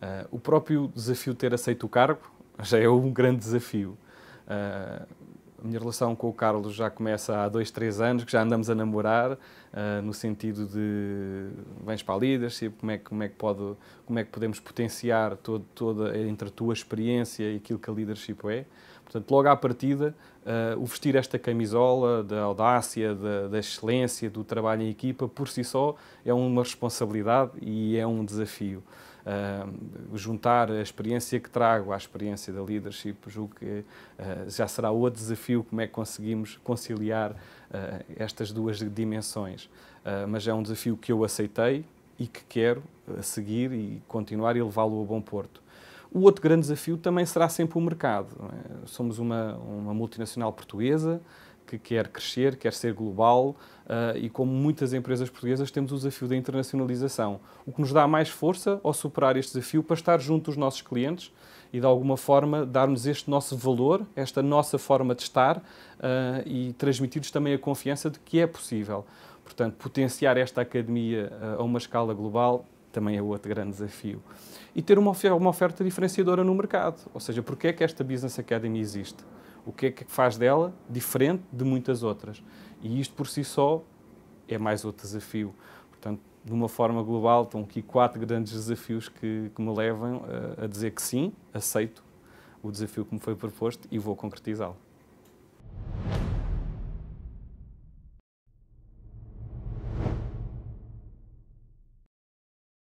Uh, o próprio desafio de ter aceito o cargo já é um grande desafio. Uh, a minha relação com o Carlos já começa há dois, três anos, que já andamos a namorar, uh, no sentido de vens para a leadership, como é que, como é que, pode, como é que podemos potenciar todo, toda entre a tua experiência e aquilo que a leadership é. Portanto, logo à partida, uh, o vestir esta camisola da audácia, da, da, excelência, do trabalho em equipa, por si só, é uma responsabilidade e é um desafio uh, juntar a experiência que trago à experiência da leadership, julgo que uh, já será o desafio como é que conseguimos conciliar ah, estas duas dimensões. Ah, mas é um desafio que eu aceitei e que quero seguir e continuar e levá-lo a bom porto. O outro grande desafio também será sempre o mercado. É? Somos uma, uma multinacional portuguesa, que quer crescer, quer ser global uh, e, como muitas empresas portuguesas, temos o desafio da internacionalização, o que nos dá mais força ao superar este desafio para estar junto dos nossos clientes e, de alguma forma, darmos este nosso valor, esta nossa forma de estar uh, e transmitir-lhes também a confiança de que é possível. Portanto, potenciar esta academia uh, a uma escala global também é outro grande desafio. E ter uma oferta, uma oferta diferenciadora no mercado. Ou seja, porque é que esta Business Academy existe? o que é que faz dela diferente de muitas outras. E isto por si só é mais outro desafio. Portanto, de uma forma global, estão aqui quatro grandes desafios que, que me levam a, eh, a dizer que sim, aceito o desafio que me foi proposto e vou concretizá-lo.